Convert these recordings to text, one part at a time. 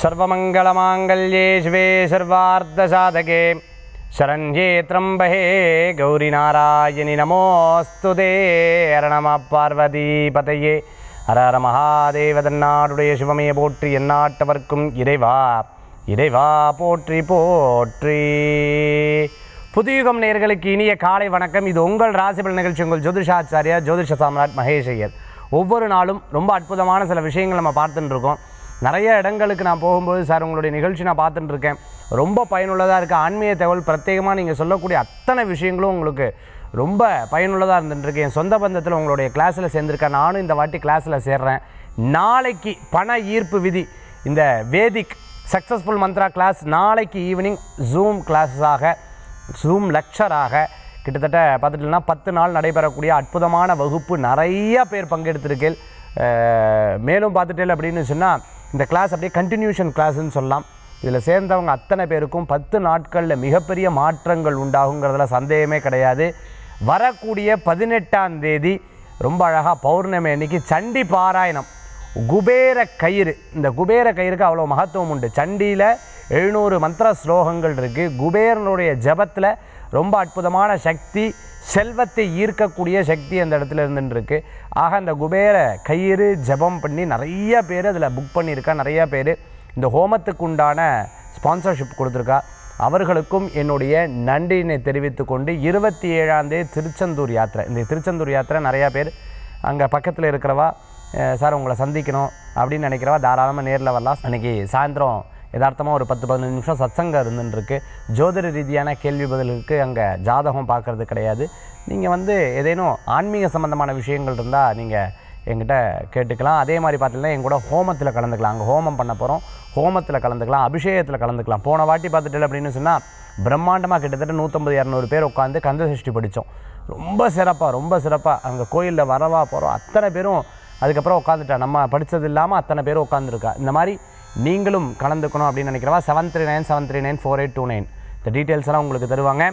सर्वमङ्गलमाङ्गल्ये शिवे सर्वार्धसाधके शरण्ये त्र्यम्बहे गौरीनारायणि नमोऽस्तु ते அரணமப்பார்வதிபதையே அரர மகாதேவதன்னாடுடைய சிவமையை போற்றி எந்நாட்டவர்க்கும் இறைவா இறைவா போற்றி போற்றி புதுயுகம் நேர்களுக்கு இனிய காலை வணக்கம் இது உங்கள் ராசிபல் நிகழ்ச்சி உங்கள் ஜோதிஷாச்சாரியா ஜோதிஷ சாம்ராட் மகேஷ் ஐயர் ஒவ்வொரு நாளும் ரொம்ப அற்புதமான சில விஷயங்கள் நம்ம பார்த்துட்டு நிறைய இடங்களுக்கு நான் போகும்போது சார் உங்களுடைய நிகழ்ச்சி நான் பார்த்துட்டு இருக்கேன் ரொம்ப பயனுள்ளதாக இருக்குது ஆன்மீக தகவல் பிரத்யேகமாக நீங்கள் சொல்லக்கூடிய அத்தனை விஷயங்களும் உங்களுக்கு ரொம்ப பயனுள்ளதாக இருந்துட்டுருக்கு என் சொந்த பந்தத்தில் உங்களுடைய கிளாஸில் சேர்ந்துருக்கேன் நானும் இந்த வாட்டி கிளாஸில் சேர்றேன் நாளைக்கு பண ஈர்ப்பு விதி இந்த வேதிக் சக்ஸஸ்ஃபுல் மந்த்ரா கிளாஸ் நாளைக்கு ஈவினிங் ஜூம் கிளாஸஸாக ஜூம் லெக்சராக கிட்டத்தட்ட பார்த்துட்டுனா பத்து நாள் நடைபெறக்கூடிய அற்புதமான வகுப்பு நிறைய பேர் பங்கெடுத்திருக்கேன் மேலும் பார்த்துட்டேன் அப்படின்னு சொன்னால் இந்த கிளாஸ் அப்படியே கண்டினியூஷன் கிளாஸ்ன்னு சொல்லலாம் இதில் சேர்ந்தவங்க அத்தனை பேருக்கும் பத்து நாட்களில் மிகப்பெரிய மாற்றங்கள் உண்டாகுங்கிறதுல சந்தேகமே கிடையாது வரக்கூடிய பதினெட்டாம் தேதி ரொம்ப அழகாக பௌர்ணமி அன்னைக்கு சண்டி பாராயணம் குபேர கயிறு இந்த குபேர கயிறுக்கு அவ்வளோ மகத்துவம் உண்டு சண்டியில் எழுநூறு மந்திர ஸ்லோகங்கள் இருக்குது குபேரனுடைய ஜபத்தில் ரொம்ப அற்புதமான சக்தி செல்வத்தை ஈர்க்கக்கூடிய சக்தி அந்த இடத்துல இருந்துருக்கு ஆக அந்த குபேர கயிறு ஜபம் பண்ணி நிறைய பேர் அதில் புக் பண்ணியிருக்கா நிறையா பேர் இந்த ஹோமத்துக்கு உண்டான ஸ்பான்சர்ஷிப் கொடுத்துருக்கா அவர்களுக்கும் என்னுடைய நன்றியினை தெரிவித்து கொண்டு இருபத்தி ஏழாந்தே திருச்செந்தூர் யாத்திரை இந்த திருச்செந்தூர் யாத்திரை நிறையா பேர் அங்கே பக்கத்தில் இருக்கிறவா சார் உங்களை சந்திக்கணும் அப்படின்னு நினைக்கிறவா தாராளமாக நேரில் வரலாம் அன்றைக்கி சாயந்தரம் யதார்த்தமாக ஒரு பத்து பதினஞ்சு நிமிஷம் சத்சங்கம் இருந்துருக்கு ஜோதிட ரீதியான கேள்வி பதிலுக்கு அங்கே ஜாதகம் பார்க்குறது கிடையாது நீங்கள் வந்து ஏதேனும் ஆன்மீக சம்மந்தமான விஷயங்கள் இருந்தால் நீங்கள் எங்கிட்ட கேட்டுக்கலாம் அதே மாதிரி பார்த்தீங்கன்னா எங்கூட ஹோமத்தில் கலந்துக்கலாம் அங்கே ஹோமம் பண்ண போகிறோம் ஹோமத்தில் கலந்துக்கலாம் அபிஷேகத்தில் கலந்துக்கலாம் போன வாட்டி பார்த்துட்டு அப்படின்னு சொன்னால் பிரம்மாண்டமாக கிட்டத்தட்ட நூற்றம்பது இரநூறு பேர் உட்காந்து கந்த சஷ்டி படித்தோம் ரொம்ப சிறப்பாக ரொம்ப சிறப்பாக அங்கே கோயிலில் வரவா போகிறோம் அத்தனை பேரும் அதுக்கப்புறம் உட்காந்துட்டா நம்ம படித்தது இல்லாமல் அத்தனை பேரும் உட்காந்துருக்கா இந்த மாதிரி நீங்களும் கலந்துக்கணும் அப்படின்னு நினைக்கிறவா seven three nine seven three nine four eight two nine இந்த டீட்டெயில்ஸ் எல்லாம் உங்களுக்கு தருவாங்க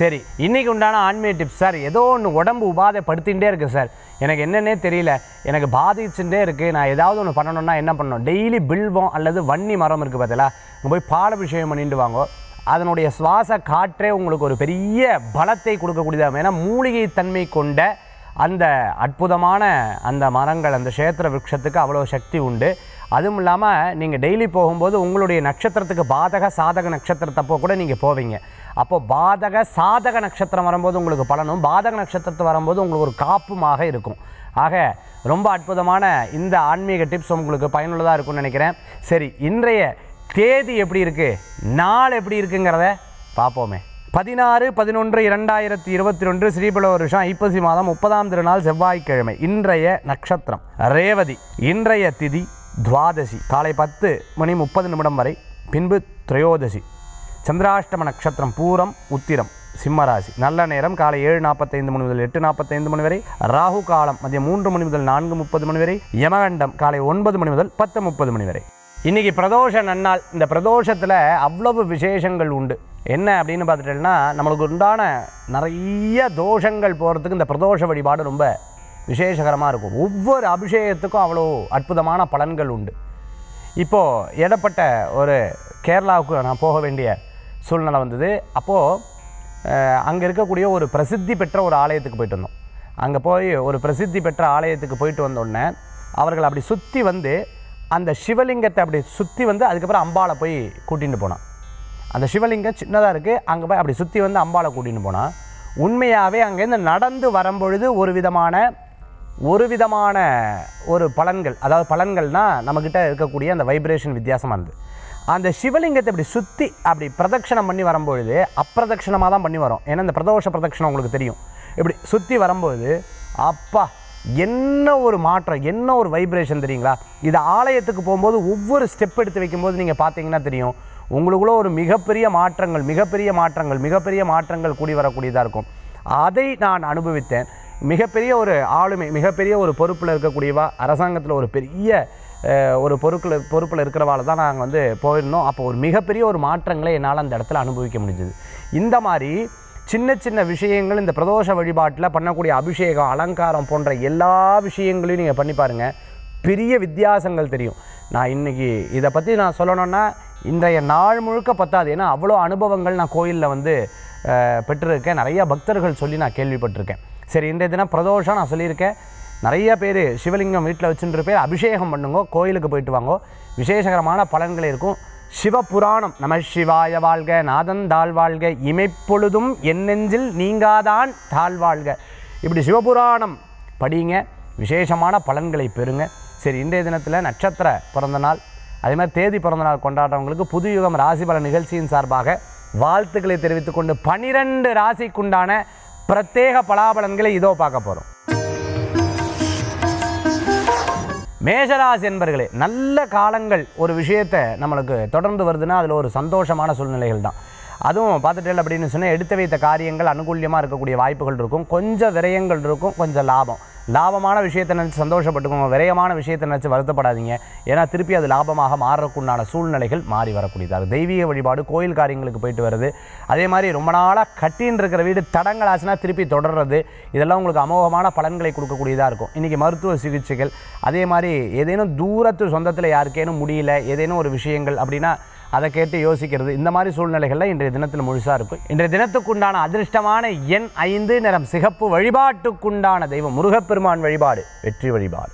சரி இன்றைக்கி உண்டான ஆன்மீக டிப்ஸ் சார் ஏதோ ஒன்று உடம்பு உபாதைப்படுத்திகிட்டே இருக்குது சார் எனக்கு என்னென்னே தெரியல எனக்கு பாதிச்சுட்டே இருக்குது நான் ஏதாவது ஒன்று பண்ணணும்னா என்ன பண்ணணும் டெய்லி பில்வம் அல்லது வன்னி மரம் இருக்குது பார்த்தீங்களா போய் பாலபிஷேகம் பண்ணிட்டு வாங்கோ அதனுடைய சுவாச காற்றே உங்களுக்கு ஒரு பெரிய பலத்தை கொடுக்கக்கூடியதாக ஏன்னா மூலிகை தன்மை கொண்ட அந்த அற்புதமான அந்த மரங்கள் அந்த க்ஷேத்திர விரக்ஷத்துக்கு அவ்வளோ சக்தி உண்டு அதுவும் இல்லாமல் நீங்கள் டெய்லி போகும்போது உங்களுடைய நட்சத்திரத்துக்கு பாதக சாதக நட்சத்திரத்தப்போ கூட நீங்கள் போவீங்க அப்போது பாதக சாதக நட்சத்திரம் வரும்போது உங்களுக்கு பலனும் பாதக நட்சத்திரத்து வரும்போது உங்களுக்கு ஒரு காப்புமாக இருக்கும் ஆக ரொம்ப அற்புதமான இந்த ஆன்மீக டிப்ஸ் உங்களுக்கு பயனுள்ளதாக இருக்கும்னு நினைக்கிறேன் சரி இன்றைய தேதி எப்படி இருக்குது நாள் எப்படி இருக்குங்கிறத பார்ப்போமே பதினாறு பதினொன்று இரண்டாயிரத்தி இருபத்தி ஒன்று ஸ்ரீபல வருஷம் ஐப்பசி மாதம் முப்பதாம் திருநாள் செவ்வாய்க்கிழமை இன்றைய நட்சத்திரம் ரேவதி இன்றைய திதி துவாதசி காலை பத்து மணி முப்பது நிமிடம் வரை பின்பு திரையோதசி சந்திராஷ்டம நட்சத்திரம் பூரம் உத்திரம் சிம்மராசி நல்ல நேரம் காலை ஏழு நாற்பத்தைந்து மணி முதல் எட்டு நாற்பத்தைந்து மணி வரை ராகு காலம் மதியம் மூன்று மணி முதல் நான்கு முப்பது மணி வரை யமகண்டம் காலை ஒன்பது மணி முதல் பத்து முப்பது மணி வரை இன்றைக்கி பிரதோஷ நன்னால் இந்த பிரதோஷத்தில் அவ்வளவு விசேஷங்கள் உண்டு என்ன அப்படின்னு பார்த்துட்டேன்னா நம்மளுக்கு உண்டான நிறைய தோஷங்கள் போகிறதுக்கு இந்த பிரதோஷ வழிபாடு ரொம்ப விசேஷகரமாக இருக்கும் ஒவ்வொரு அபிஷேகத்துக்கும் அவ்வளோ அற்புதமான பலன்கள் உண்டு இப்போது இடப்பட்ட ஒரு கேரளாவுக்கு நான் போக வேண்டிய சூழ்நிலை வந்தது அப்போது அங்கே இருக்கக்கூடிய ஒரு பிரசித்தி பெற்ற ஒரு ஆலயத்துக்கு போயிட்டு வந்தோம் அங்கே போய் ஒரு பிரசித்தி பெற்ற ஆலயத்துக்கு போயிட்டு வந்தோடனே அவர்கள் அப்படி சுற்றி வந்து அந்த சிவலிங்கத்தை அப்படி சுற்றி வந்து அதுக்கப்புறம் அம்பாவை போய் கூட்டிகிட்டு போனான் அந்த சிவலிங்கம் சின்னதாக இருக்குது அங்கே போய் அப்படி சுற்றி வந்து அம்பாவை கூட்டிகிட்டு போனான் உண்மையாகவே அங்கேருந்து நடந்து வரும்பொழுது ஒரு விதமான ஒரு விதமான ஒரு பலன்கள் அதாவது பலன்கள்னால் நம்மக்கிட்ட இருக்கக்கூடிய அந்த வைப்ரேஷன் வித்தியாசமாக இருந்து அந்த சிவலிங்கத்தை இப்படி சுற்றி அப்படி பிரதட்சணம் பண்ணி வரும்பொழுது அப்பிரதட்சணமாக தான் பண்ணி வரும் ஏன்னா இந்த பிரதோஷ பிரதட்சணம் உங்களுக்கு தெரியும் இப்படி சுற்றி வரும்போது அப்பா என்ன ஒரு மாற்றம் என்ன ஒரு வைப்ரேஷன் தெரியுங்களா இது ஆலயத்துக்கு போகும்போது ஒவ்வொரு ஸ்டெப் எடுத்து வைக்கும்போது நீங்கள் பார்த்தீங்கன்னா தெரியும் உங்களுக்குள்ள ஒரு மிகப்பெரிய மாற்றங்கள் மிகப்பெரிய மாற்றங்கள் மிகப்பெரிய மாற்றங்கள் கூடி வரக்கூடியதாக இருக்கும் அதை நான் அனுபவித்தேன் மிகப்பெரிய ஒரு ஆளுமை மிகப்பெரிய ஒரு பொறுப்பில் இருக்கக்கூடியவா அரசாங்கத்தில் ஒரு பெரிய ஒரு பொறுப்பில் பொறுப்பில் இருக்கிறவாள் தான் நாங்கள் வந்து போயிருந்தோம் அப்போ ஒரு மிகப்பெரிய ஒரு மாற்றங்களை என்னால் அந்த இடத்துல அனுபவிக்க முடிஞ்சது இந்த மாதிரி சின்ன சின்ன விஷயங்கள் இந்த பிரதோஷ வழிபாட்டில் பண்ணக்கூடிய அபிஷேகம் அலங்காரம் போன்ற எல்லா விஷயங்களையும் நீங்கள் பண்ணி பாருங்கள் பெரிய வித்தியாசங்கள் தெரியும் நான் இன்றைக்கி இதை பற்றி நான் சொல்லணுன்னா இன்றைய நாள் முழுக்க பத்தாது ஏன்னா அவ்வளோ அனுபவங்கள் நான் கோயிலில் வந்து பெற்றிருக்கேன் நிறையா பக்தர்கள் சொல்லி நான் கேள்விப்பட்டிருக்கேன் சரி இன்றைய தினம் பிரதோஷம் நான் சொல்லியிருக்கேன் நிறைய பேர் சிவலிங்கம் வீட்டில் வச்சுன்ற பேர் அபிஷேகம் பண்ணுங்க கோயிலுக்கு போயிட்டு வாங்கோ விசேஷகரமான பலன்கள் இருக்கும் சிவபுராணம் நம சிவாய வாழ்க நாதன் தாழ்வாழ்க இமைப்பொழுதும் என்னெஞ்சில் நீங்காதான் தாழ்வாழ்க இப்படி சிவபுராணம் படிங்க விசேஷமான பலன்களை பெறுங்க சரி இன்றைய தினத்தில் நட்சத்திர பிறந்த நாள் அதே மாதிரி தேதி பிறந்த நாள் கொண்டாடுறவங்களுக்கு புதுயுகம் ராசி பல நிகழ்ச்சியின் சார்பாக வாழ்த்துக்களை தெரிவித்துக்கொண்டு பனிரெண்டு ராசிக்குண்டான பிரத்யேக பலாபலன்களை இதோ பார்க்க போகிறோம் மேஷராசி என்பர்களே நல்ல காலங்கள் ஒரு விஷயத்தை நம்மளுக்கு தொடர்ந்து வருதுன்னா அதில் ஒரு சந்தோஷமான சூழ்நிலைகள் தான் அதுவும் பார்த்துட்டேன் அப்படின்னு சொன்னால் எடுத்து வைத்த காரியங்கள் அனுகூலியமாக இருக்கக்கூடிய வாய்ப்புகள் இருக்கும் கொஞ்சம் விரயங்கள் இருக்கும் கொஞ்சம் லாபம் லாபமான விஷயத்தை நினச்சி சந்தோஷப்பட்டுக்கோங்க விரயமான விஷயத்தை நினச்சி வருத்தப்படாதீங்க ஏன்னா திருப்பி அது லாபமாக மாறக்குண்டான சூழ்நிலைகள் மாறி வரக்கூடியதாக தெய்வீக வழிபாடு கோயில் காரியங்களுக்கு போயிட்டு வருது அதே மாதிரி ரொம்ப நாளாக கட்டின்னு இருக்கிற வீடு தடங்கள் ஆச்சுன்னா திருப்பி தொடர்றது இதெல்லாம் உங்களுக்கு அமோகமான பலன்களை கொடுக்கக்கூடியதாக இருக்கும் இன்றைக்கி மருத்துவ சிகிச்சைகள் அதே மாதிரி ஏதேனும் தூரத்து சொந்தத்தில் யாருக்கேனும் முடியல ஏதேனும் ஒரு விஷயங்கள் அப்படின்னா அதை கேட்டு யோசிக்கிறது இந்த மாதிரி சூழ்நிலைகளில் இன்றைய தினத்தில் முழுசாக இருக்கும் இன்றைய தினத்துக்குண்டான அதிர்ஷ்டமான எண் ஐந்து நிறம் சிகப்பு வழிபாட்டுக்குண்டான தெய்வம் முருகப்பெருமான் வழிபாடு வெற்றி வழிபாடு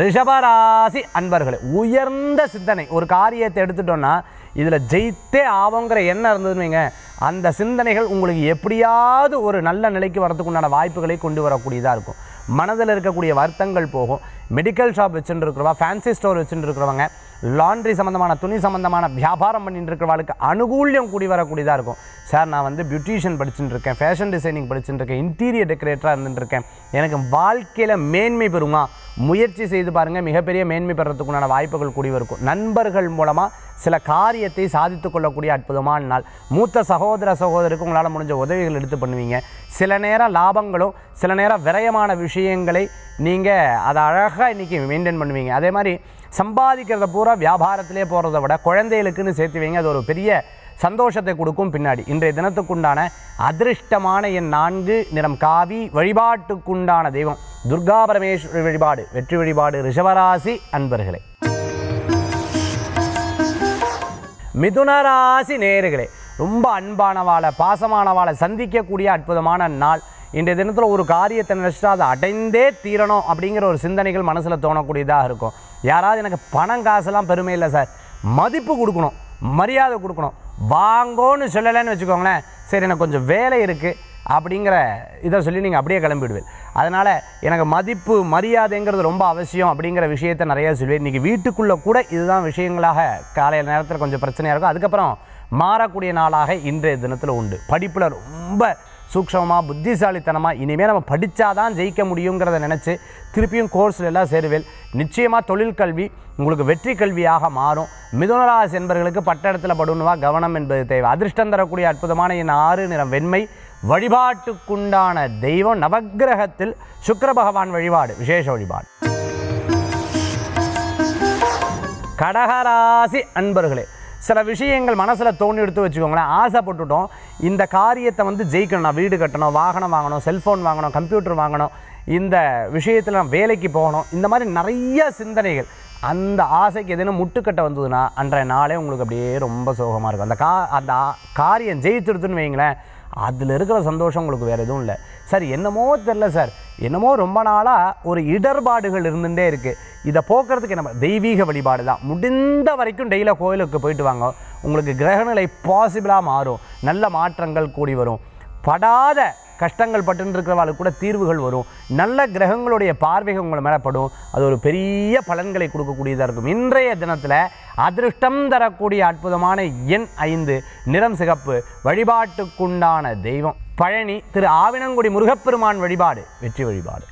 ரிஷபராசி அன்பர்களே உயர்ந்த சிந்தனை ஒரு காரியத்தை எடுத்துட்டோன்னா இதில் ஜெயித்தே ஆவோங்கிற எண்ணம் இருந்ததுன்னு வைங்க அந்த சிந்தனைகள் உங்களுக்கு எப்படியாவது ஒரு நல்ல நிலைக்கு வரதுக்குண்டான வாய்ப்புகளை கொண்டு வரக்கூடியதாக இருக்கும் மனதில் இருக்கக்கூடிய வருத்தங்கள் போகும் மெடிக்கல் ஷாப் வச்சுட்டு இருக்கிறவா ஃபேன்சி ஸ்டோர் வச்சுட்டு இருக்கிறவங்க லாண்ட்ரி சம்மந்தமான துணி சம்மந்தமான வியாபாரம் பண்ணிட்டு வாழ்க்கை அனுகூல்யம் கூடி வரக்கூடியதாக இருக்கும் சார் நான் வந்து பியூட்டிஷியன் படிச்சுட்டு இருக்கேன் ஃபேஷன் டிசைனிங் படிச்சுட்டு இருக்கேன் இன்டீரியர் டெக்கரேட்டராக இருக்கேன் எனக்கு வாழ்க்கையில் மேன்மை பெறுமா முயற்சி செய்து பாருங்கள் மிகப்பெரிய மேன்மை பெறத்துக்குண்டான வாய்ப்புகள் கூடி இருக்கும் நண்பர்கள் மூலமாக சில காரியத்தை சாதித்து கொள்ளக்கூடிய அற்புதமான நாள் மூத்த சகோதர சகோதரருக்கு உங்களால் முடிஞ்ச உதவிகள் எடுத்து பண்ணுவீங்க சில நேரம் லாபங்களும் சில நேரம் விரயமான விஷயங்களை நீங்கள் அதை அழகாக இன்றைக்கி மெயின்டைன் பண்ணுவீங்க அதே மாதிரி சம்பாதிக்கிறத பூரா வியாபாரத்திலே போகிறத விட குழந்தைகளுக்குன்னு சேர்த்து வைங்க அது ஒரு பெரிய சந்தோஷத்தை கொடுக்கும் பின்னாடி இன்றைய தினத்துக்குண்டான அதிர்ஷ்டமான என் நான்கு நிறம் காவி வழிபாட்டுக்குண்டான தெய்வம் துர்கா பரமேஸ்வர வழிபாடு வெற்றி வழிபாடு ரிஷவராசி அன்பர்களே மிதுனராசி நேர்களே ரொம்ப அன்பானவாளை பாசமானவாளை சந்திக்கக்கூடிய அற்புதமான நாள் இன்றைய தினத்தில் ஒரு காரியத்தை நினச்சிட்டா அதை அடைந்தே தீரணும் அப்படிங்கிற ஒரு சிந்தனைகள் மனசில் தோணக்கூடியதாக இருக்கும் யாராவது எனக்கு பணம் காசெல்லாம் பெருமை இல்லை சார் மதிப்பு கொடுக்கணும் மரியாதை கொடுக்கணும் வாங்கோன்னு சொல்லலைன்னு வச்சுக்கோங்களேன் சரி எனக்கு கொஞ்சம் வேலை இருக்குது அப்படிங்கிற இதை சொல்லி நீங்கள் அப்படியே கிளம்பிடுவேன் அதனால் எனக்கு மதிப்பு மரியாதைங்கிறது ரொம்ப அவசியம் அப்படிங்கிற விஷயத்தை நிறையா சொல்லுவேன் இன்றைக்கி வீட்டுக்குள்ளே கூட இதுதான் விஷயங்களாக காலையில் நேரத்தில் கொஞ்சம் பிரச்சனையாக இருக்கும் அதுக்கப்புறம் மாறக்கூடிய நாளாக இன்றைய தினத்தில் உண்டு படிப்பில் ரொம்ப சூக்ஷமாக புத்திசாலித்தனமாக இனிமேல் நம்ம படித்தா தான் ஜெயிக்க முடியுங்கிறத நினச்சி திருப்பியும் கோர்ஸில் எல்லாம் சேருவேல் நிச்சயமாக தொழில் கல்வி உங்களுக்கு வெற்றி கல்வியாக மாறும் மிதுனராசி என்பர்களுக்கு பட்டடத்தில் படுணுவா கவனம் என்பது தேவை அதிர்ஷ்டம் தரக்கூடிய அற்புதமான என் ஆறு நிறம் வெண்மை வழிபாட்டுக்குண்டான தெய்வம் நவகிரகத்தில் சுக்கர பகவான் வழிபாடு விசேஷ வழிபாடு கடகராசி அன்பர்களே சில விஷயங்கள் மனசில் தோணி எடுத்து வச்சுக்கோங்களேன் ஆசைப்பட்டுட்டோம் இந்த காரியத்தை வந்து ஜெயிக்கணும் வீடு கட்டணும் வாகனம் வாங்கணும் செல்ஃபோன் வாங்கணும் கம்ப்யூட்டர் வாங்கணும் இந்த விஷயத்தில் நான் வேலைக்கு போகணும் இந்த மாதிரி நிறைய சிந்தனைகள் அந்த ஆசைக்கு எதுனா முட்டுக்கட்டை வந்ததுன்னா அன்றைய நாளே உங்களுக்கு அப்படியே ரொம்ப சோகமாக இருக்கும் அந்த கா அந்த காரியம் ஜெயிச்சிருதுன்னு வைங்களேன் அதில் இருக்கிற சந்தோஷம் உங்களுக்கு வேறு எதுவும் இல்லை சார் என்னமோ தெரில சார் என்னமோ ரொம்ப நாளாக ஒரு இடர்பாடுகள் இருந்துகிட்டே இருக்குது இதை போக்குறதுக்கு நம்ம தெய்வீக வழிபாடு தான் முடிந்த வரைக்கும் டெய்லியாக கோயிலுக்கு போயிட்டு வாங்க உங்களுக்கு கிரகநிலை பாசிபிளாக மாறும் நல்ல மாற்றங்கள் கூடி வரும் படாத கஷ்டங்கள் பட்டுருக்கிறவாளுக்கு கூட தீர்வுகள் வரும் நல்ல கிரகங்களுடைய பார்வைகள் உங்களை மேலப்படும் அது ஒரு பெரிய பலன்களை கொடுக்கக்கூடியதாக இருக்கும் இன்றைய தினத்தில் அதிருஷ்டம் தரக்கூடிய அற்புதமான எண் ஐந்து நிறம் சிகப்பு வழிபாட்டுக்குண்டான தெய்வம் பழனி திரு ஆவினங்குடி முருகப்பெருமான் வழிபாடு வெற்றி வழிபாடு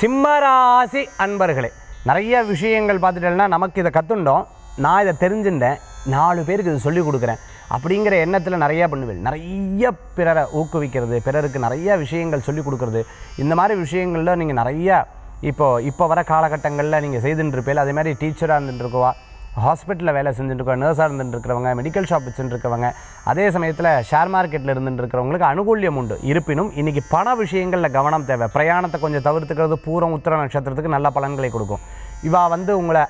சிம்மராசி அன்பர்களே நிறைய விஷயங்கள் பார்த்துட்டேன்னா நமக்கு இதை கற்றுண்டோம் நான் இதை தெரிஞ்சுட்டேன் நாலு பேருக்கு இதை சொல்லிக் கொடுக்குறேன் அப்படிங்கிற எண்ணத்தில் நிறையா பண்ணுவேன் நிறைய பிறரை ஊக்குவிக்கிறது பிறருக்கு நிறைய விஷயங்கள் சொல்லிக் கொடுக்குறது இந்த மாதிரி விஷயங்களில் நீங்கள் நிறையா இப்போது இப்போ வர காலகட்டங்களில் நீங்கள் செய்துட்டுருப்பீங்க அதே மாதிரி டீச்சராக இருந்துட்டுருக்குவா ஹாஸ்பிட்டலில் வேலை செஞ்சுட்டுருக்க நர்ஸாக இருந்துட்டுருக்கிறவங்க மெடிக்கல் ஷாப் வச்சுட்டுருக்கவங்க அதே சமயத்தில் ஷேர் மார்க்கெட்டில் இருந்துட்டுருக்கிறவங்களுக்கு அனுகூல்யம் உண்டு இருப்பினும் இன்றைக்கி பண விஷயங்களில் கவனம் தேவை பிரயாணத்தை கொஞ்சம் தவிர்த்துக்கிறது பூரம் உத்திர நட்சத்திரத்துக்கு நல்ல பலன்களை கொடுக்கும் இவா வந்து உங்களை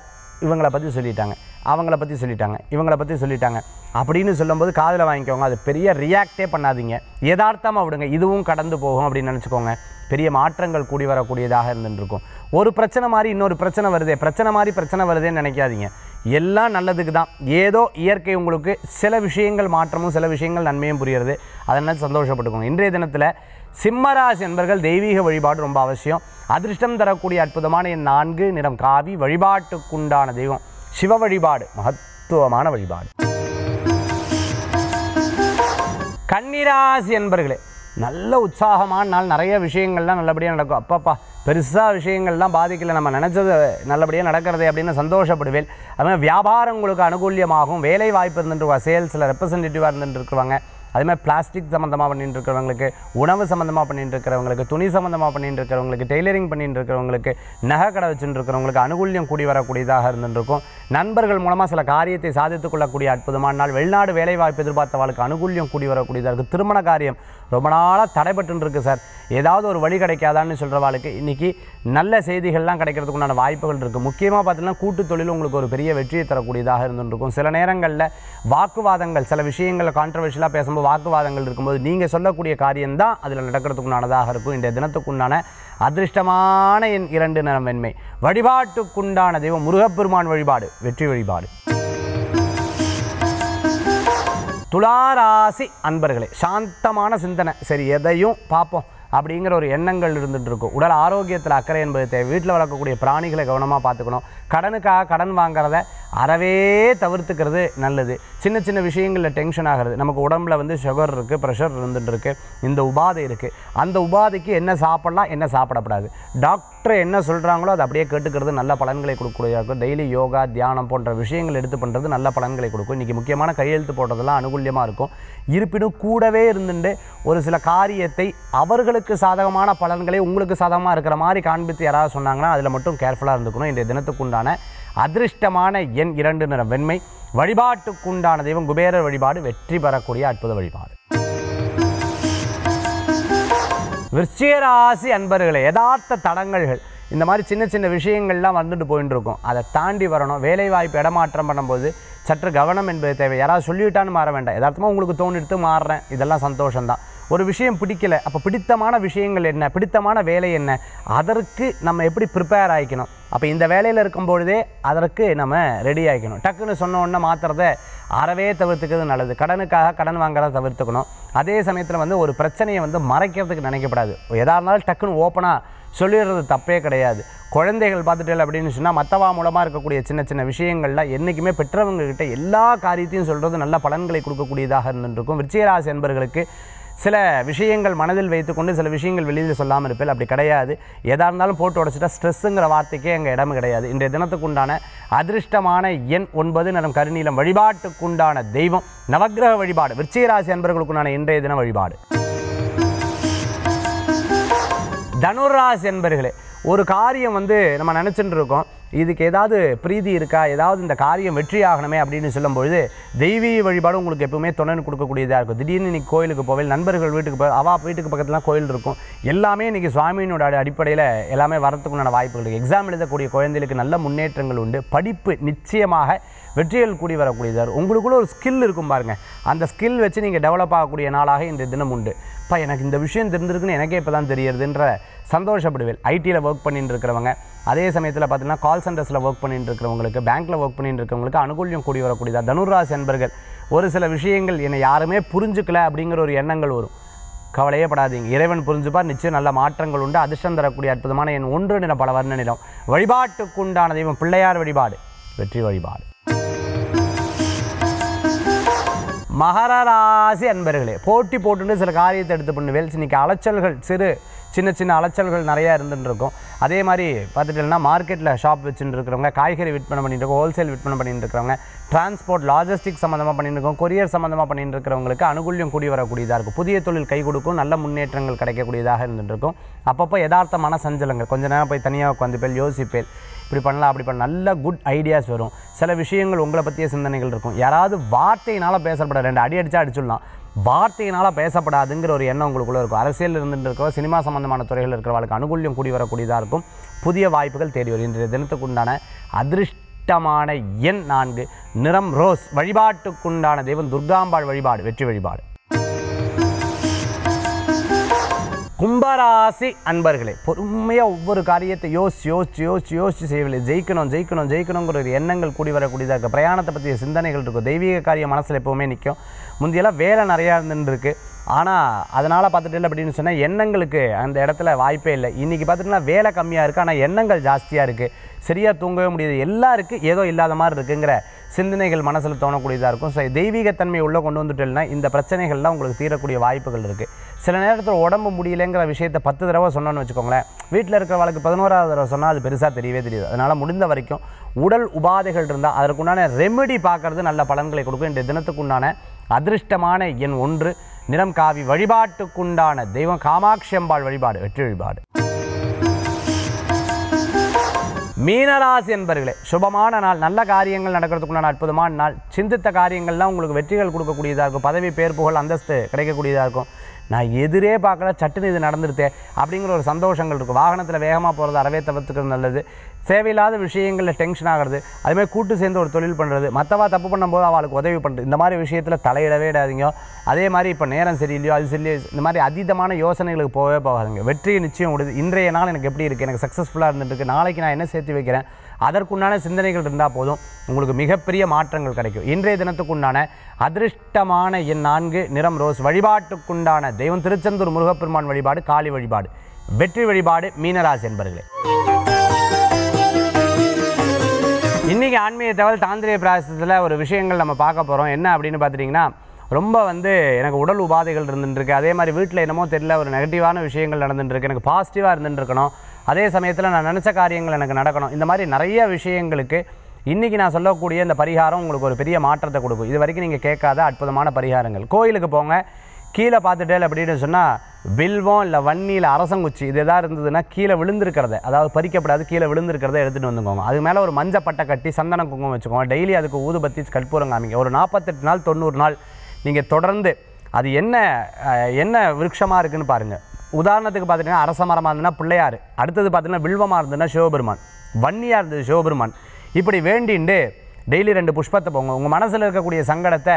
இவங்களை பற்றி சொல்லிட்டாங்க அவங்கள பற்றி சொல்லிட்டாங்க இவங்கள பற்றி சொல்லிட்டாங்க அப்படின்னு சொல்லும்போது காதில் வாங்கிக்கோங்க அது பெரிய ரியாக்டே பண்ணாதீங்க யதார்த்தமாக விடுங்க இதுவும் கடந்து போகும் அப்படின்னு நினச்சிக்கோங்க பெரிய மாற்றங்கள் கூடி வரக்கூடியதாக இருந்துருக்கும் ஒரு பிரச்சனை மாதிரி இன்னொரு பிரச்சனை வருதே பிரச்சனை மாதிரி பிரச்சனை வருதேன்னு நினைக்காதீங்க எல்லாம் நல்லதுக்கு தான் ஏதோ இயற்கை உங்களுக்கு சில விஷயங்கள் மாற்றமும் சில விஷயங்கள் நன்மையும் புரியுறது அதனால் சந்தோஷப்பட்டுக்கோங்க இன்றைய தினத்தில் சிம்மராசி என்பர்கள் தெய்வீக வழிபாடு ரொம்ப அவசியம் அதிர்ஷ்டம் தரக்கூடிய அற்புதமான என் நான்கு நிறம் காவி வழிபாட்டுக்குண்டான தெய்வம் சிவ வழிபாடு மகத்துவமான வழிபாடு கன்னிராசி என்பர்களே நல்ல உற்சாகமான நாள் நிறைய விஷயங்கள்லாம் நல்லபடியாக நடக்கும் அப்பப்பா பெருசாக விஷயங்கள்லாம் பாதிக்கலை நம்ம நினச்சது நல்லபடியாக நடக்கிறது அப்படின்னு சந்தோஷப்படுவேன் அதுமாதிரி வியாபாரம் உங்களுக்கு அனுகூலியமாகும் வேலை வாய்ப்பு இருந்துட்டு சேல்ஸில் ரெப்ரசன்டேட்டிவாக இருந்துட்டு இருக்குவாங்க அதே மாதிரி பிளாஸ்டிக் சம்மந்தமாக பண்ணிட்டு இருக்கிறவங்களுக்கு உணவு சம்மந்தமாக பண்ணிட்டு இருக்கிறவங்களுக்கு துணி சம்மந்தமாக பண்ணிட்டு இருக்கிறவங்களுக்கு டெய்லரிங் பண்ணிட்டு இருக்கிறவங்களுக்கு நகை கடை வச்சுட்டு இருக்கிறவங்களுக்கு அனுகூல்யம் கூடி வரக்கூடியதாக இருந்துருக்கும் நண்பர்கள் மூலமாக சில காரியத்தை சாதித்துக் கொள்ளக்கூடிய அற்புதமான நாள் வெளிநாடு வேலை எதிர்பார்த்த வாழ்க்கை அனுகூல்யம் கூடி வரக்கூடியதாக இருக்குது திருமண காரியம் ரொம்ப நாளாக தடைபட்டு இருக்குது சார் ஏதாவது ஒரு வழி கிடைக்காதான்னு சொல்கிறவாளுக்கு இன்றைக்கி நல்ல செய்திகள்லாம் கிடைக்கிறதுக்கு உண்டான வாய்ப்புகள் இருக்குது முக்கியமாக பார்த்தீங்கன்னா கூட்டு தொழில் உங்களுக்கு ஒரு பெரிய வெற்றியை தரக்கூடியதாக இருந்துருக்கும் சில நேரங்களில் வாக்குவாதங்கள் சில விஷயங்களில் கான்ட்ரவர்ஷியலாக பேசும்போது உங்கள் வாக்குவாதங்கள் இருக்கும்போது நீங்கள் சொல்லக்கூடிய காரியம்தான் அதில் நடக்கிறதுக்குண்டானதாக இருக்கும் இன்றைய தினத்துக்குண்டான அதிர்ஷ்டமான என் இரண்டு நிறம் வெண்மை வழிபாட்டுக்குண்டான தெய்வம் முருகப்பெருமான் வழிபாடு வெற்றி வழிபாடு துளாராசி அன்பர்களே சாந்தமான சிந்தனை சரி எதையும் பார்ப்போம் அப்படிங்கிற ஒரு எண்ணங்கள் இருந்துகிட்டு இருக்கும் உடல் ஆரோக்கியத்தில் அக்கறை என்பது தேவை வீட்டில் வளர்க்கக்கூடிய பிராணிகளை கவனமாக பார்த்துக்கணும் கடனுக்காக கடன் வாங்குறத அறவே தவிர்த்துக்கிறது நல்லது சின்ன சின்ன விஷயங்களில் டென்ஷன் ஆகிறது நமக்கு உடம்புல வந்து சுகர் இருக்குது ப்ரெஷர் இருந்துகிட்டு இருக்குது இந்த உபாதை இருக்குது அந்த உபாதைக்கு என்ன சாப்பிட்லாம் என்ன சாப்பிடப்படாது டாக்டர் டாக்டர் என்ன சொல்கிறாங்களோ அதை அப்படியே கேட்டுக்கிறது நல்ல பலன்களை கொடுக்கக்கூடியதாக இருக்கும் டெய்லி யோகா தியானம் போன்ற விஷயங்கள் எடுத்து பண்ணுறது நல்ல பலன்களை கொடுக்கும் இன்றைக்கி முக்கியமான கையெழுத்து போடுறதெல்லாம் அனுகூல்யமாக இருக்கும் இருப்பினும் கூடவே இருந்துட்டு ஒரு சில காரியத்தை அவர்களுக்கு சாதகமான பலன்களை உங்களுக்கு சாதகமாக இருக்கிற மாதிரி காண்பித்து யாராவது சொன்னாங்கன்னா அதில் மட்டும் கேர்ஃபுல்லாக இருந்துக்கணும் இன்றைய தினத்துக்குண்டான அதிர்ஷ்டமான எண் இரண்டு நிற வெண்மை வழிபாட்டுக்குண்டான தெய்வம் குபேரர் வழிபாடு வெற்றி பெறக்கூடிய அற்புத வழிபாடு விருச்சிகராசி அன்பர்களே யதார்த்த தடங்கல்கள் இந்த மாதிரி சின்ன சின்ன விஷயங்கள்லாம் வந்துட்டு போயின்னு இருக்கும் அதை தாண்டி வரணும் வேலைவாய்ப்பு இடமாற்றம் பண்ணும்போது சற்று கவனம் என்பது தேவை யாராவது சொல்லிவிட்டான்னு மாற வேண்டாம் எதார்த்தமாக உங்களுக்கு தோணிட்டு மாறுறேன் இதெல்லாம் சந்தோஷம்தான் ஒரு விஷயம் பிடிக்கல அப்போ பிடித்தமான விஷயங்கள் என்ன பிடித்தமான வேலை என்ன அதற்கு நம்ம எப்படி ப்ரிப்பேர் ஆகிக்கணும் அப்போ இந்த வேலையில் இருக்கும்பொழுதே அதற்கு நம்ம ரெடி ஆகிக்கணும் டக்குன்னு சொன்ன உடனே மாத்திரத அறவே தவிர்த்துக்கிறது நல்லது கடனுக்காக கடன் வாங்குறத தவிர்த்துக்கணும் அதே சமயத்தில் வந்து ஒரு பிரச்சனையை வந்து மறைக்கிறதுக்கு நினைக்கப்படாது எதாக இருந்தாலும் டக்குன்னு ஓப்பனாக சொல்லிடுறது தப்பே கிடையாது குழந்தைகள் பார்த்துட்டேன் அப்படின்னு சொன்னால் மற்றவா மூலமாக இருக்கக்கூடிய சின்ன சின்ன விஷயங்கள்லாம் என்றைக்குமே பெற்றவங்கக்கிட்ட எல்லா காரியத்தையும் சொல்கிறது நல்ல பலன்களை கொடுக்கக்கூடியதாக இருந்துருக்கும் விருச்சிகராசி என்பர்களுக்கு சில விஷயங்கள் மனதில் வைத்துக்கொண்டு சில விஷயங்கள் வெளியில் சொல்லாமல் இருப்பில் அப்படி கிடையாது எதாக இருந்தாலும் போட்டு உடச்சிட்டா ஸ்ட்ரெஸ்ஸுங்கிற வார்த்தைக்கே எங்கள் இடம் கிடையாது இன்றைய தினத்துக்கு உண்டான அதிர்ஷ்டமான எண் ஒன்பது நிறம் கருநீளம் வழிபாட்டுக்குண்டான தெய்வம் நவகிரக வழிபாடு விருச்சிகராசி அன்பர்களுக்குண்டான இன்றைய தின வழிபாடு தனுராசி என்பர்களே ஒரு காரியம் வந்து நம்ம நினச்சிட்டு இருக்கோம் இதுக்கு ஏதாவது பிரீதி இருக்கா ஏதாவது இந்த காரியம் வெற்றி ஆகணுமே அப்படின்னு சொல்லும்பொழுது தெய்வீக வழிபாடு உங்களுக்கு எப்பவுமே தொடர்ந்து கொடுக்கக்கூடியதாக இருக்கும் திடீர்னு இன்றைக்கி கோயிலுக்கு போவேன் நண்பர்கள் வீட்டுக்கு போ அவா வீட்டுக்கு பக்கத்துலாம் கோயில் இருக்கும் எல்லாமே இன்றைக்கி சுவாமியினோட அடிப்படையில் எல்லாமே வரத்துக்குண்டான வாய்ப்புகள் இருக்குது எக்ஸாம் எழுதக்கூடிய குழந்தைகளுக்கு நல்ல முன்னேற்றங்கள் உண்டு படிப்பு நிச்சயமாக வெற்றிகள் கூடி வரக்கூடியதார் உங்களுக்குள்ள ஒரு ஸ்கில் இருக்கும் பாருங்கள் அந்த ஸ்கில் வச்சு நீங்கள் டெவலப் ஆகக்கூடிய நாளாக இந்த தினம் உண்டு இப்போ எனக்கு இந்த விஷயம் தெரிஞ்சிருக்குன்னு எனக்கே இப்போ தான் தெரியறதுன்ற சந்தோஷப்படுவேல் ஐடியில் ஒர்க் பண்ணிட்டு இருக்கிறவங்க அதே சமயத்தில் பார்த்தீங்கன்னா கால் சென்டர்ஸில் ஒர்க் பண்ணிட்டு இருக்கிறவங்களுக்கு பேங்க்கில் ஒர்க் பண்ணிட்டு இருக்கிறவங்களுக்கு அனுகூலியம் கூடி வரக்கூடியதா தனுராசி என்பர்கள் ஒரு சில விஷயங்கள் என்னை யாருமே புரிஞ்சுக்கல அப்படிங்கிற ஒரு எண்ணங்கள் வரும் கவலையே படாதீங்க இறைவன் புரிஞ்சுப்பார் நிச்சயம் நல்ல மாற்றங்கள் உண்டு அதிர்ஷ்டம் தரக்கூடிய அற்புதமான என் ஒன்று நிலம் பல வர்ண நிலம் வழிபாட்டுக்குண்டான தெய்வம் பிள்ளையார் வழிபாடு வெற்றி வழிபாடு மகராசி ராசி அன்பர்களே போட்டி போட்டுட்டு சில காரியத்தை எடுத்து பண்ணுவேல் இன்றைக்கி அலைச்சல்கள் சிறு சின்ன சின்ன அலைச்சல்கள் நிறையா இருந்துட்டுருக்கும் அதே மாதிரி பார்த்துட்டீங்கன்னா மார்க்கெட்டில் ஷாப் வச்சுட்டு இருக்கிறவங்க காய்கறி விற்பனை பண்ணிட்டு இருக்கோம் ஹோல்சேல் விற்பனை பண்ணிட்டு இருக்கிறவங்க டிரான்ஸ்போர்ட் லாஜிஸ்டிக் சம்மந்தமாக பண்ணிட்டு இருக்கோம் கொரியர் சம்மந்தமாக பண்ணிட்டு இருக்கிறவங்களுக்கு அனுகூல்யம் கூடி வரக்கூடியதாக இருக்கும் புதிய தொழில் கை கொடுக்கும் நல்ல முன்னேற்றங்கள் கிடைக்கக்கூடியதாக இருந்துகிட்டு இருக்கும் அப்பப்போ யதார்த்தமான சஞ்சலங்கள் கொஞ்ச நேரம் போய் தனியாக உட்காந்து பேர் யோசிப்பேன் இப்படி பண்ணலாம் அப்படி பண்ண நல்ல குட் ஐடியாஸ் வரும் சில விஷயங்கள் உங்களை பற்றிய சிந்தனைகள் இருக்கும் யாராவது வார்த்தையினால் பேசப்பட ரெண்டு அடி அடித்தா அடிச்சுடலாம் வார்த்தையினால் பேசப்படாதுங்கிற ஒரு எண்ணம் உங்களுக்குள்ளே இருக்கும் அரசியல் இருந்துட்டு இருக்கிற சினிமா சம்மந்தமான துறைகள் இருக்கிறவளுக்கு அனுகூல்யம் கூடி வரக்கூடியதாக இருக்கும் புதிய வாய்ப்புகள் தேடி வரும் இன்றைய தினத்துக்கு உண்டான அதிர்ஷ்டமான எண் நான்கு நிறம் ரோஸ் வழிபாட்டுக்குண்டான தெய்வம் துர்காம்பாள் வழிபாடு வெற்றி வழிபாடு கும்பராசி அன்பர்களே பொறுமையாக ஒவ்வொரு காரியத்தை யோசிச்சு யோசிச்சு யோசிச்சு யோசிச்சு செய்யவில்லை ஜெயிக்கணும் ஜெயிக்கணும் ஜெயிக்கணுங்கிற ஒரு எண்ணங்கள் கூடி வரக்கூடியதாக இருக்குது பிரயாணத்தை பற்றிய சிந்தனைகள் இருக்கும் தெய்வீக காரியம் மனசில் எப்போவுமே நிற்கும் முந்தையெல்லாம் வேலை நிறையா இருந்துருக்கு ஆனால் அதனால் பார்த்துட்டு இல்லை அப்படின்னு சொன்னால் எண்ணங்களுக்கு அந்த இடத்துல வாய்ப்பே இல்லை இன்றைக்கி பார்த்துட்டுனா வேலை கம்மியாக இருக்குது ஆனால் எண்ணங்கள் ஜாஸ்தியாக இருக்குது சரியாக தூங்கவே முடியாது எல்லாருக்கும் ஏதோ இல்லாத மாதிரி இருக்குங்கிற சிந்தனைகள் மனசில் தோணக்கூடியதாக இருக்கும் ஸோ தெய்வீகத்தன்மை உள்ளே கொண்டு வந்துட்டேன்னா இந்த பிரச்சனைகள்லாம் உங்களுக்கு தீரக்கூடிய வாய்ப்புகள் இருக்குது சில நேரத்தில் உடம்பு முடியலைங்கிற விஷயத்தை பத்து தடவை சொன்னோன்னு வச்சுக்கோங்களேன் வீட்டில் இருக்கிற வாழ்க்கை பதினோராவது தடவை சொன்னால் அது பெருசாக தெரியவே தெரியாது அதனால் முடிந்த வரைக்கும் உடல் உபாதைகள் இருந்தால் அதற்குண்டான ரெமெடி பார்க்குறது நல்ல பலன்களை கொடுக்கும் இந்த தினத்துக்குண்டான அதிர்ஷ்டமான எண் ஒன்று நிறம் காவி வழிபாட்டுக்குண்டான தெய்வம் காமாட்சி அம்பாள் வழிபாடு வெற்றி வழிபாடு மீனராசி என்பர்களே சுபமான நாள் நல்ல காரியங்கள் நடக்கிறதுக்குள்ள அற்புதமான நாள் சிந்தித்த காரியங்கள்லாம் உங்களுக்கு வெற்றிகள் கொடுக்கக்கூடியதாக இருக்கும் பதவி பேர் புகழ் அந்தஸ்து கிடைக்கக்கூடியதாக இருக்கும் நான் எதிரே பார்க்கல சட்டுன்னு இது நடந்துருத்தே அப்படிங்கிற ஒரு சந்தோஷங்கள் இருக்கும் வாகனத்தில் வேகமாக போகிறது அறவே தவிர்த்துக்கிறது நல்லது தேவையில்லாத விஷயங்களில் டென்ஷன் ஆகிறது அதுமாதிரி கூட்டு சேர்ந்து ஒரு தொழில் பண்ணுறது மற்றவா தப்பு பண்ணும்போது அவளுக்கு உதவி பண்ணுறது இந்த மாதிரி விஷயத்தில் தலையிடவே இடாதீங்க அதே மாதிரி இப்போ நேரம் சரியில்லையோ அது சரியில்லையோ இந்த மாதிரி அதீதமான யோசனைகளுக்கு போகவே போகாதுங்க வெற்றியை நிச்சயம் விடுது இன்றைய நாள் எனக்கு எப்படி இருக்குது எனக்கு சக்ஸஸ்ஃபுல்லாக இருந்துட்டுருக்கு நாளைக்கு நான் என்ன சேர்த்து வைக்கிறேன் அதற்குண்டான சிந்தனைகள் இருந்தால் போதும் உங்களுக்கு மிகப்பெரிய மாற்றங்கள் கிடைக்கும் இன்றைய தினத்துக்குண்டான அதிர்ஷ்டமான என் நான்கு நிறம் ரோஸ் வழிபாட்டுக்குண்டான தெய்வம் திருச்செந்தூர் முருகப்பெருமான் வழிபாடு காளி வழிபாடு வெற்றி வழிபாடு மீனராசி என்பர்களே இன்றைக்கி ஆன்மீக தகவல் தாந்திரிய பிராசத்தில் ஒரு விஷயங்கள் நம்ம பார்க்க போகிறோம் என்ன அப்படின்னு பார்த்துட்டிங்கன்னா ரொம்ப வந்து எனக்கு உடல் உபாதைகள் இருந்துட்டுருக்கு அதே மாதிரி வீட்டில் என்னமோ தெரியல ஒரு நெகட்டிவான விஷயங்கள் நடந்துட்டுருக்கு எனக்கு பாசிட்டிவாக இருந்துட்டுருக்கணும் அதே சமயத்தில் நான் நினச்ச காரியங்கள் எனக்கு நடக்கணும் இந்த மாதிரி நிறைய விஷயங்களுக்கு இன்றைக்கி நான் சொல்லக்கூடிய இந்த பரிகாரம் உங்களுக்கு ஒரு பெரிய மாற்றத்தை கொடுக்கும் இது வரைக்கும் நீங்கள் கேட்காத அற்புதமான பரிகாரங்கள் கோயிலுக்கு போங்க கீழே பார்த்துட்டேல் அப்படின்னு சொன்னால் வில்வம் இல்லை வன்னியில் அரசங்குச்சி இது எதாவது இருந்ததுன்னா கீழே விழுந்திருக்கிறத அதாவது பறிக்கப்படாது கீழே விழுந்திருக்கிறத எடுத்துகிட்டு வந்துக்கோங்க அது மேலே ஒரு மஞ்சள் பட்டை கட்டி சந்தன குங்குமம் வச்சுக்கோங்க டெய்லி அதுக்கு ஊதுபத்தி கற்பூரம் காமிங்க ஒரு நாற்பத்தெட்டு நாள் தொண்ணூறு நாள் நீங்கள் தொடர்ந்து அது என்ன என்ன விருட்சமாக இருக்குதுன்னு பாருங்கள் உதாரணத்துக்கு பார்த்துட்டிங்கன்னா அரச மரமாக இருந்ததுன்னா பிள்ளையார் அடுத்தது பார்த்தீங்கன்னா வில்வமாக இருந்ததுன்னா சிவபெருமான் வன்னியாக இருந்தது சிவபெருமான் இப்படி வேண்டிண்டு டெய்லி ரெண்டு புஷ்பத்தை போங்க உங்கள் மனசில் இருக்கக்கூடிய சங்கடத்தை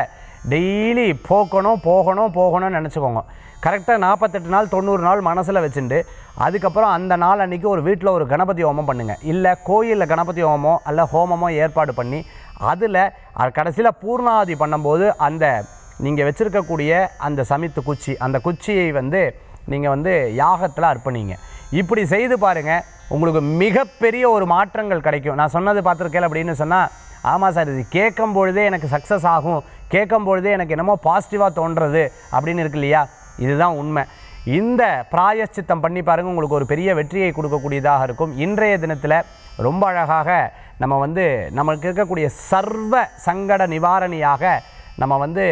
டெய்லி போக்கணும் போகணும் போகணும்னு நினச்சிக்கோங்க கரெக்டாக நாற்பத்தெட்டு நாள் தொண்ணூறு நாள் மனசில் வச்சுட்டு அதுக்கப்புறம் அந்த நாள் அன்றைக்கி ஒரு வீட்டில் ஒரு கணபதி ஹோமம் பண்ணுங்கள் இல்லை கோயிலில் கணபதி ஹோமமோ அல்ல ஹோமமோ ஏற்பாடு பண்ணி அதில் கடைசியில் பூர்ணாதி பண்ணும்போது அந்த நீங்கள் வச்சுருக்கக்கூடிய அந்த சமித்து குச்சி அந்த குச்சியை வந்து நீங்கள் வந்து யாகத்தில் அர்ப்பணிங்க இப்படி செய்து பாருங்கள் உங்களுக்கு மிகப்பெரிய ஒரு மாற்றங்கள் கிடைக்கும் நான் சொன்னது பார்த்துருக்கேன் அப்படின்னு சொன்னால் ஆமாம் சார் இது கேட்கும் பொழுதே எனக்கு சக்ஸஸ் ஆகும் கேட்கும்பொழுதே எனக்கு என்னமோ பாசிட்டிவாக தோன்றது அப்படின்னு இருக்கு இல்லையா இதுதான் உண்மை இந்த பிராயஷ்சித்தம் பண்ணி பாருங்கள் உங்களுக்கு ஒரு பெரிய வெற்றியை கொடுக்கக்கூடியதாக இருக்கும் இன்றைய தினத்தில் ரொம்ப அழகாக நம்ம வந்து நம்மளுக்கு இருக்கக்கூடிய சர்வ சங்கட நிவாரணியாக நம்ம வந்து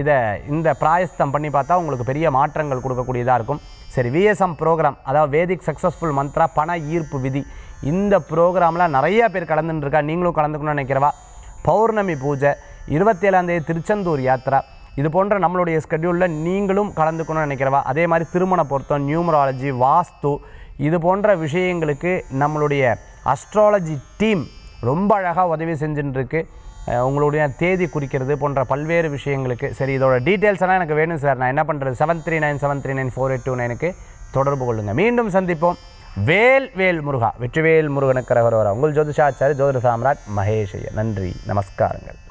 இதை இந்த பிராயஸ்தம் பண்ணி பார்த்தா உங்களுக்கு பெரிய மாற்றங்கள் கொடுக்கக்கூடியதாக இருக்கும் சரி விஎஸ்எம் ப்ரோக்ராம் அதாவது வேதிக் சக்ஸஸ்ஃபுல் மந்த்ரா பண ஈர்ப்பு விதி இந்த ப்ரோக்ராமில் நிறைய பேர் கலந்துட்டுருக்கா நீங்களும் கலந்துக்கணும்னு நினைக்கிறவா பௌர்ணமி பூஜை இருபத்தேழாந்தேதி திருச்செந்தூர் யாத்ரா இது போன்ற நம்மளுடைய ஸ்கெடியூலில் நீங்களும் கலந்துக்கணும்னு நினைக்கிறவா அதே மாதிரி திருமண பொருத்தம் நியூமராலஜி வாஸ்து இது போன்ற விஷயங்களுக்கு நம்மளுடைய அஸ்ட்ராலஜி டீம் ரொம்ப அழகாக உதவி செஞ்சுட்டுருக்கு உங்களுடைய தேதி குறிக்கிறது போன்ற பல்வேறு விஷயங்களுக்கு சரி இதோட டீட்டெயில்ஸ் எல்லாம் எனக்கு வேணும் சார் நான் என்ன பண்ணுறது seven three nine seven three nine four eight two நைனுக்கு தொடர்பு கொள்ளுங்கள் மீண்டும் சந்திப்போம் வேல் வேல் முருகா வெற்றிவேல் முருகனுக்கு ரகரவரா உங்கள் ஜோதிஷாச்சாரி ஜோதிட சாம்ராட் மகேஷ் நன்றி நமஸ்காரங்கள்